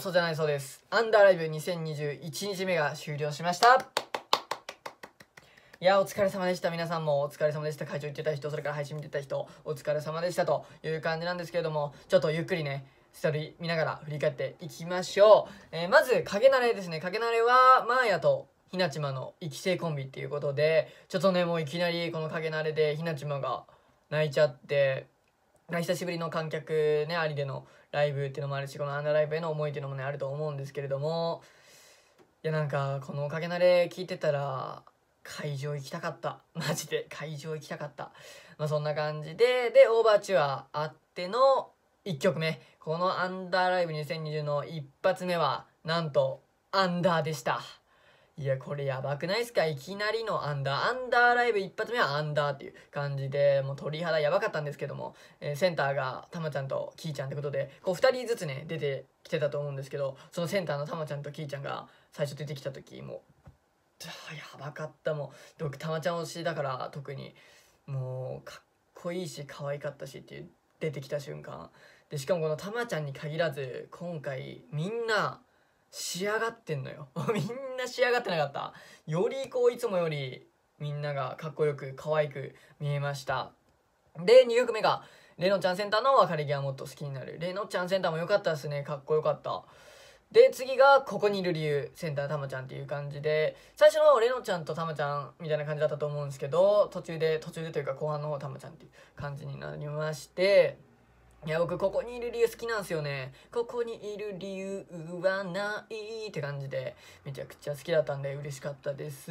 そうじゃないそうですアンダーライブ2021日目が終了しましたいやお疲れ様でした皆さんもお疲れ様でした会場行ってた人それから配信見てた人お疲れ様でしたという感じなんですけれどもちょっとゆっくりねストーリー見ながら振り返っていきましょう、えー、まず影慣れですね影慣れはマーヤとひなちまの生き生コンビっていうことでちょっとねもういきなりこの影慣れでひなちまが泣いちゃって久しぶりの観客ね、ありでのライブっていうのもあるし、このアンダーライブへの思いっていうのもね、あると思うんですけれども、いやなんか、このおかげ慣れ聞いてたら、会場行きたかった。マジで会場行きたかった。まあそんな感じで、で、オーバーチュアあっての1曲目。このアンダーライブ2020の一発目は、なんと、アンダーでした。いや、これやばくないっすかいきなりのアンダー。アンダーライブ一発目はアンダーっていう感じで、もう鳥肌やばかったんですけども、えー、センターがたまちゃんとキーちゃんってことで、こう2人ずつね、出てきてたと思うんですけど、そのセンターのたまちゃんとキーちゃんが最初出てきた時、もう、やばかった。もう、僕、たまちゃん推しだから、特に、もう、かっこいいし、可愛かったしっていう、出てきた瞬間。で、しかもこのたまちゃんに限らず、今回、みんな、仕上がってんのよ みんな仕上がってなかったよりこういつもよりみんながかっこよく可愛く見えましたで2曲目がレノちゃんセンターの別れ際もっと好きになるレノちゃんセンターも良かったですねかっこよかったで次がここにいる理由センターたまちゃんっていう感じで最初のレノちゃんとたまちゃんみたいな感じだったと思うんですけど途中で途中でというか後半の方たまちゃんっていう感じになりましていや、僕、ここにいる理由好きなんですよね。ここにいる理由はないって感じで、めちゃくちゃ好きだったんで嬉しかったです。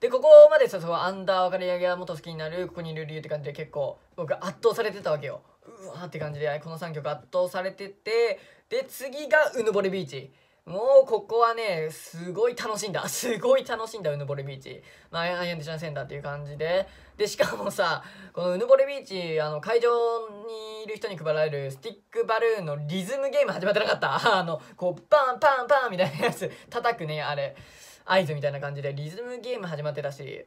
で、ここまでさ、そとアンダー分かり上げがもっと好きになる、ここにいる理由って感じで結構、僕圧倒されてたわけよ。うわーって感じで、この3曲圧倒されてて、で、次が、うぬぼれビーチ。もうここはね、すごい楽しんだ。すごい楽しんだ、うぬぼれビーチ。まあ、アイアンデションセンターっていう感じで。で、しかもさ、このうぬぼれビーチ、あの、会場にいる人に配られるスティックバルーンのリズムゲーム始まってなかった。あの、こう、パンパンパンみたいなやつ、叩くね、あれ。合図みたいな感じでリズムゲーム始まってたし、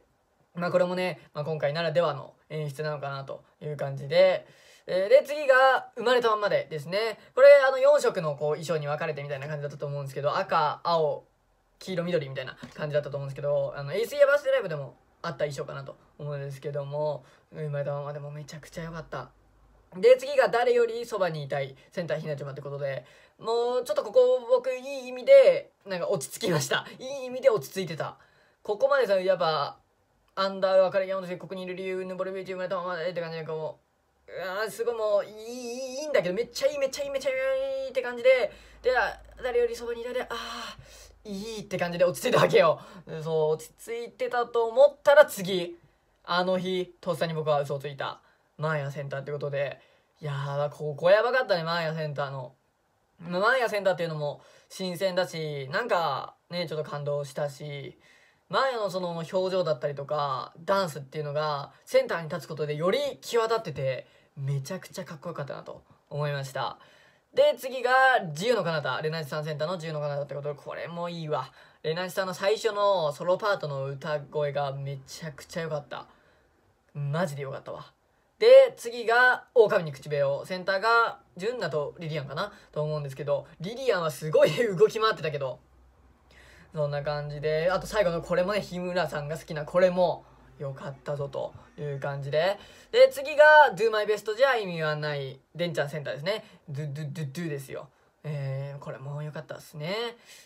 まあこれもね、まあ、今回ならではの演出なのかなという感じで、えー、で、次が、生まれたままでですね。これ、あの、4色のこう衣装に分かれてみたいな感じだったと思うんですけど、赤、青、黄色、緑みたいな感じだったと思うんですけど、あの、エイスイヤバースデライブでもあった衣装かなと思うんですけども、生まれたままでもめちゃくちゃ良かった。で、次が誰よりそばにいたい、センターひなちゃまってことで、もうちょっとここ僕いい意味で、なんか落ち着きました。いい意味で落ち着いてた。ここまでさ、やっぱ、アンダー分かれ4の時、ここにいる理由、ぬぼれビューティー生まれたままでって感じでこう、あすごいもういいいいんだけどめっちゃいいめっちゃいいめっちゃいいって感じでで誰よりそばにいられああいいって感じで落ち着いたわけよそう落ち着いてたと思ったら次あの日とっさに僕は嘘をついたマーヤセンターってことでいやあここやばかったねマーヤセンターのマーヤセンターっていうのも新鮮だしなんかねちょっと感動したしマーヤのその表情だったりとかダンスっていうのがセンターに立つことでより際立っててめちゃくちゃかっこよかったなと思いましたで次が自由の彼方レナシさんセンターの自由の彼方ってことでこれもいいわレナシさんの最初のソロパートの歌声がめちゃくちゃ良かったマジで良かったわで次が「狼に口笛を」センターが純奈とリリアンかなと思うんですけどリリアンはすごい動き回ってたけどそんな感じであと最後のこれもね日村さんが好きなこれもよかったぞという感じで。で、次が Do My Best じゃ意味はない、デンちゃんセンターですね。Do Do Do Do ですよ。えー、これもう良かったですね。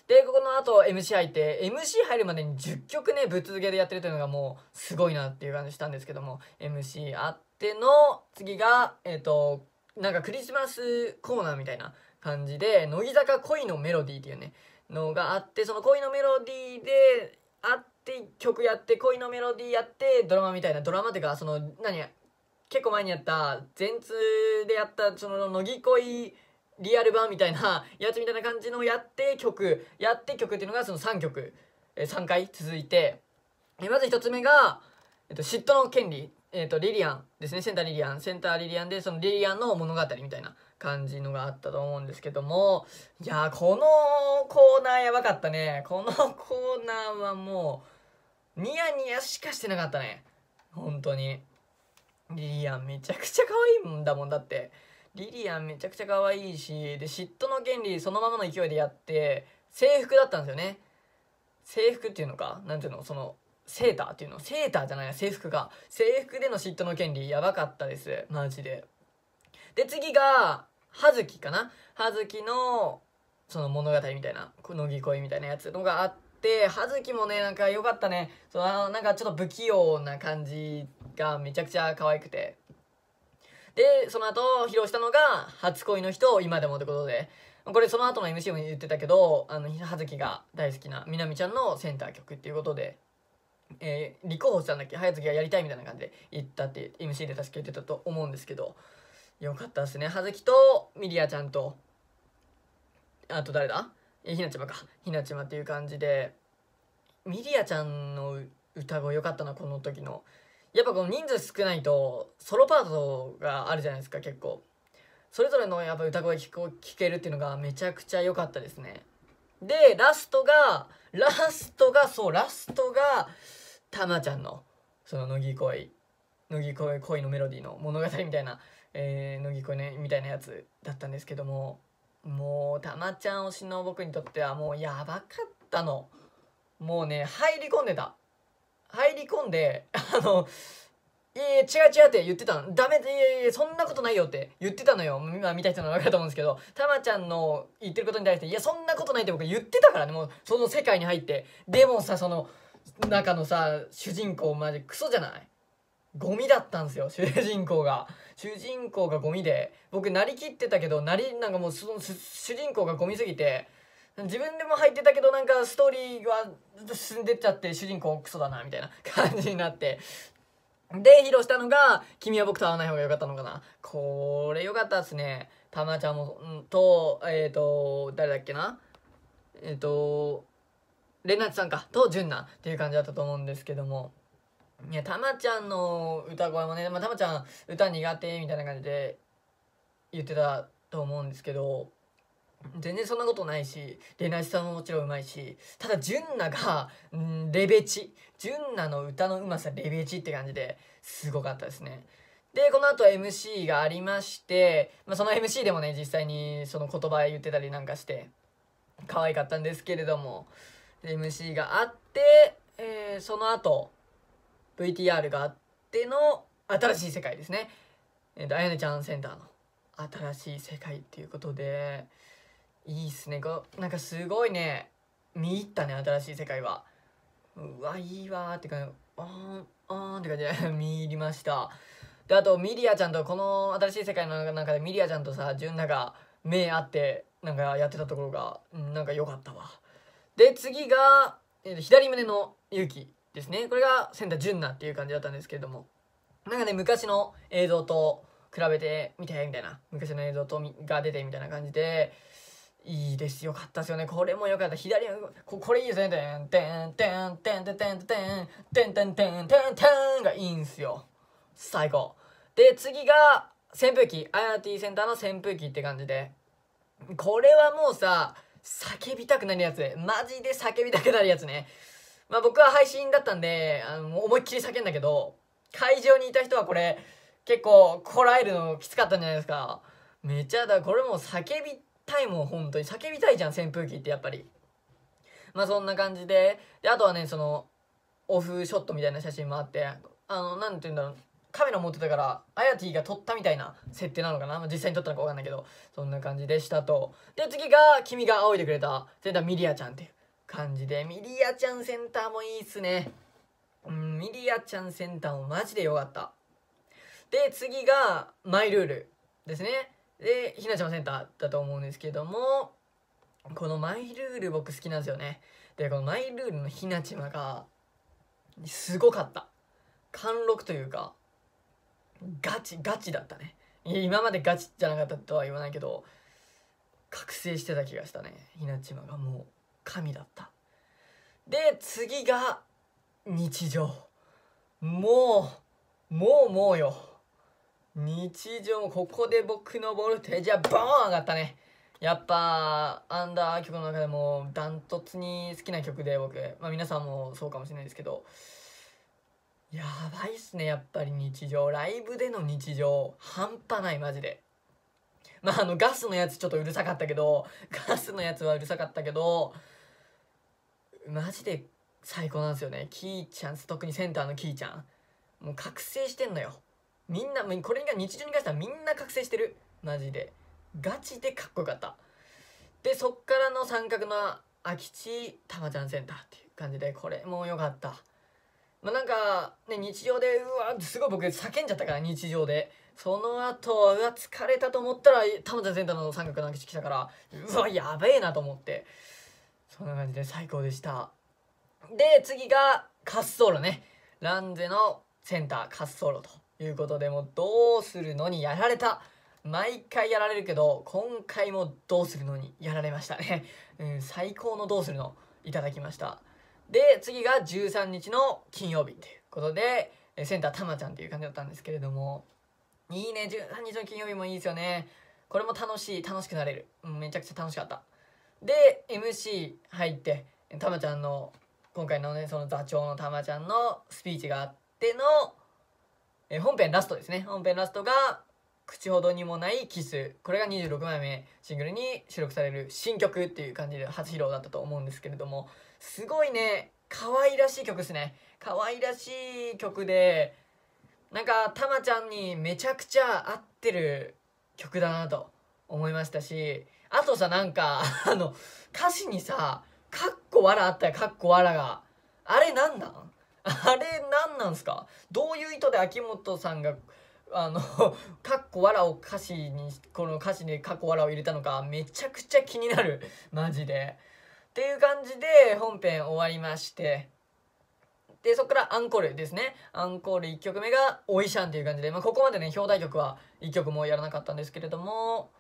で、ここの後 MC 入って、MC 入るまでに10曲ね、ぶっ続けでやってるというのがもうすごいなっていう感じしたんですけども、MC あっての、次が、えっ、ー、と、なんかクリスマスコーナーみたいな感じで、乃木坂恋のメロディーっていうね、のがあって、その恋のメロディーであっって曲やって恋のメロディーやってドラマみたいなドラマっていうかその何結構前にやった全通でやったその乃木恋リアル版みたいなやつみたいな感じのやって曲やって曲っていうのがその3曲3回続いてまず1つ目が、えっと、嫉妬の権利、えっと、リリアンですねセンターリリアンセンターリリアンでそのリリアンの物語みたいな感じのがあったと思うんですけどもいやこのコーナーやばかったねこのコーナーはもうニヤニヤしかしてなかったね本当にリリアンめちゃくちゃ可愛いんだもんだってリリアンめちゃくちゃ可愛いしで嫉妬の原理そのままの勢いでやって制服だったんですよね制服っていうのか何ていうのそのセーターっていうのセーターじゃない制服か制服での嫉妬の権利やばかったですマジでで次が葉月かな葉月のその物語みたいな乃木恋みたいなやつのがあっ、葉月もね、なんか良かったね。そのなんかちょっと不器用な感じがめちゃくちゃ可愛くて。で、その後披露したのが、初恋の人を今でもってことで、これその後の MC も言ってたけど、あの、葉月が大好きなみなみちゃんのセンター曲っていうことで、えー、立候補したんだっけ早月がやりたいみたいな感じで言ったって MC で確か言ってたと思うんですけど、よかったですね。葉月とミリアちゃんと、あと誰だひなちまかひなちまっていう感じでミリアちゃんの歌声良かったなこの時のやっぱこの人数少ないとソロパートがあるじゃないですか結構それぞれのやっぱ歌声聞こ聞けるっていうのがめちゃくちゃ良かったですねでラストがラストがそうラストがたまちゃんのその乃木恋乃木恋恋のメロディーの物語みたいな、えー、乃木恋、ね、みたいなやつだったんですけどももうたまちゃん推しの僕にとってはもうやばかったのもうね入り込んでた入り込んであのいやいや、違う違うって言ってたの。ダメいやいや、そんなことないよって言ってたのよ。今見た人の分かると思うんですけど、たまちゃんの言ってることに対して、いや、そんなことないって僕言ってたからね、もう、その世界に入って。でもさ、その、中のさ、主人公までクソじゃないゴミだったんですよ 主人公が主人公がゴミで僕なりきってたけどなりなんかもうその主人公がゴミすぎて自分でも入ってたけどなんかストーリーは進んでっちゃって主人公クソだなみたいな 感じになってで披露したのが「君は僕と会わない方が良かったのかな」これ良かったっすねたまちゃんも、ん、とえっ、ー、と誰だっけなえっ、ー、とれなちさんかと純奈っていう感じだったと思うんですけどもいや、たまちゃんの歌声もね、まあ、たまちゃん歌苦手みたいな感じで言ってたと思うんですけど、全然そんなことないし、レナシさんももちろんうまいし、ただ、純奈が、んレベチ。純奈の歌のうまさ、レベチって感じですごかったですね。で、この後 MC がありまして、まあ、その MC でもね、実際にその言葉言ってたりなんかして、可愛かったんですけれども、MC があって、えー、その後、VTR があっての新しい世界ですね。えっ、ー、と、あやねちゃんセンターの新しい世界っていうことで、いいっすね。こなんかすごいね、見入ったね、新しい世界は。うわ、いいわって感じ、あーん、あーんって感じで 見入りました。で、あと、ミリアちゃんと、この新しい世界の中でミリアちゃんとさ、純奈が目合って、なんかやってたところが、なんか良かったわ。で、次が、え左胸の勇気。ですね。これがセンター純ナっていう感じだったんですけれども。なんかね、昔の映像と比べてみて、みたいな。昔の映像とが出て、みたいな感じで、いいです。よかったですよね。これもよかった。左こ、これいいですね。てんてんてんてんてんてんてんてんてんてんてんてんがいいんすよ。最高。で、次が、扇風機。アヤティセンターの扇風機って感じで。これはもうさ、叫びたくなるやつ。マジで叫びたくなるやつね。まあ僕は配信だったんで、あの思いっきり叫んだけど、会場にいた人はこれ、結構こらえるのきつかったんじゃないですか。めちゃだ、これもう叫びたいもん、本当に。叫びたいじゃん、扇風機ってやっぱり。まあそんな感じで、で、あとはね、その、オフショットみたいな写真もあって、あの、なんて言うんだろう。カメラ持ってたから、アヤティが撮ったみたいな設定なのかな、まあ、実際に撮ったのか分かんないけど、そんな感じでしたと。で、次が、君が仰いでくれた、センターミリアちゃんっていう。感じで、ミリアちゃんセンターもいいっすね。うん、ミリアちゃんセンターもマジでよかった。で、次が、マイルールですね。で、ひなちゃんセンターだと思うんですけども、このマイルール僕好きなんですよね。で、このマイルールのひなちまが、すごかった。貫禄というか、ガチ、ガチだったね。今までガチじゃなかったとは言わないけど、覚醒してた気がしたね。ひなちまがもう。神だったで次が日常もうもうもうよ日常ここで僕のボルテージはバーン上がったねやっぱアンダー曲の中でもダントツに好きな曲で僕、まあ、皆さんもそうかもしれないですけどやばいっすねやっぱり日常ライブでの日常半端ないマジでまああのガスのやつちょっとうるさかったけどガスのやつはうるさかったけどマジで最高なんですよねキーちゃん特にセンターのキーちゃんもう覚醒してんのよみんなこれが日常に関してはみんな覚醒してるマジでガチでかっこよかったでそっからの三角の空き地たまちゃんセンターっていう感じでこれも良かったまあなんかね日常でうわってすごい僕叫んじゃったから日常でその後うわ疲れたと思ったらたまちゃんセンターの三角の空き地来たからうわやべえなと思ってそんな感じで最高でしたで次が滑走路ねランゼのセンター滑走路ということでもうどうするのにやられた毎回やられるけど今回もどうするのにやられましたね、うん、最高のどうするのいただきましたで次が13日の金曜日ということでセンターたまちゃんっていう感じだったんですけれどもいいね13日の金曜日もいいですよねこれも楽しい楽しくなれる、うん、めちゃくちゃ楽しかったで MC 入ってたまちゃんの今回のねその座長のたまちゃんのスピーチがあっての、え本編ラストですね本編ラストが口ほどにもないキスこれが26枚目シングルに収録される新曲っていう感じで初披露だったと思うんですけれどもすごいね可愛らしい曲ですね可愛らしい曲でなんかたまちゃんにめちゃくちゃ合ってる曲だなと思いましたしあとさ、なんか、あの、歌詞にさ、かっこわらあったよ、かっこわらが。あれなんなん あれなんなんすかどういう意図で秋元さんが、あの、かっこわらを歌詞に、この歌詞にかっこわらを入れたのか、めちゃくちゃ気になる。マジで。っていう感じで本編終わりまして。で、そこからアンコールですね。アンコール1曲目が、おいしゃんっていう感じで、まあ、ここまでね、表題曲は1曲もやらなかったんですけれども、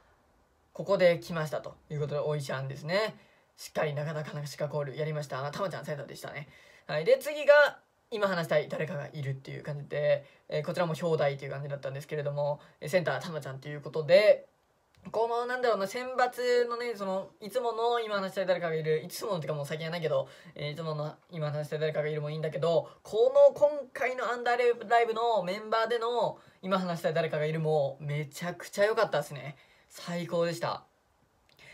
ここで来ましたということで、おいちゃんですね。しっかりなかなかシカコールやりました。たまちゃんセンターでしたね。はい。で、次が、今話したい誰かがいるっていう感じで、えー、こちらも表題という感じだったんですけれども、センターたまちゃんということで、このなんだろうな選抜のねそのいつもの今話したい誰かがいるいつものってかもう最近はないけど、えー、いつもの今話したい誰かがいるもいいんだけどこの今回のアンダーライブのメンバーでの今話したい誰かがいるもめちゃくちゃ良かったですね最高でした。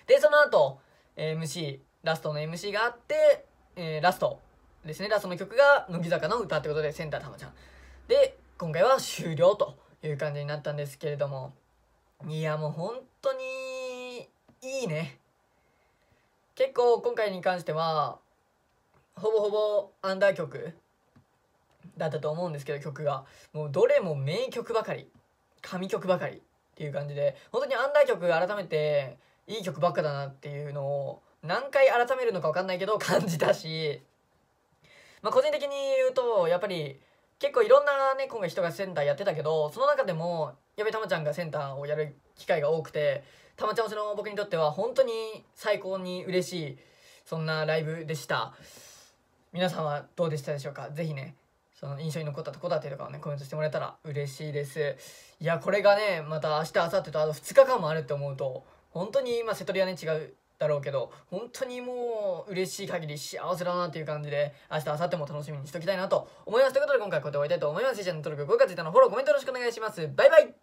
で、その後、え MC、ラストの MC があって、えー、ラストですね、ラストの曲が乃木坂の歌ってことで、センターたまちゃん。で、今回は終了という感じになったんですけれども、いや、もう本当に、いいね。結構今回に関しては、ほぼほぼアンダー曲だったと思うんですけど、曲が。もうどれも名曲ばかり、神曲ばかりっていう感じで本当にアンダー曲改めていい曲ばっかだなっていうのを何回改めるのか分かんないけど感じたし、まあ、個人的に言うとやっぱり結構いろんなね今回人がセンターやってたけどその中でも矢部たまちゃんがセンターをやる機会が多くてたまちゃん推しの僕にとっては本当に最高に嬉しいそんなライブでした皆さんはどうでしたでしょうか是非ねその印象に残ったとこだってとかをねコメントしてもらえたら嬉しいですいやこれがねまた明日明後日とあと2日間もあるって思うと本当に今瀬戸リはね違うだろうけど本当にもう嬉しい限り幸せだなっていう感じで明日明後日も楽しみにしておきたいなと思いますということで今回これで終わりたいと思います以上の登録高評価 Twitter のフォローコメントよろしくお願いしますバイバイ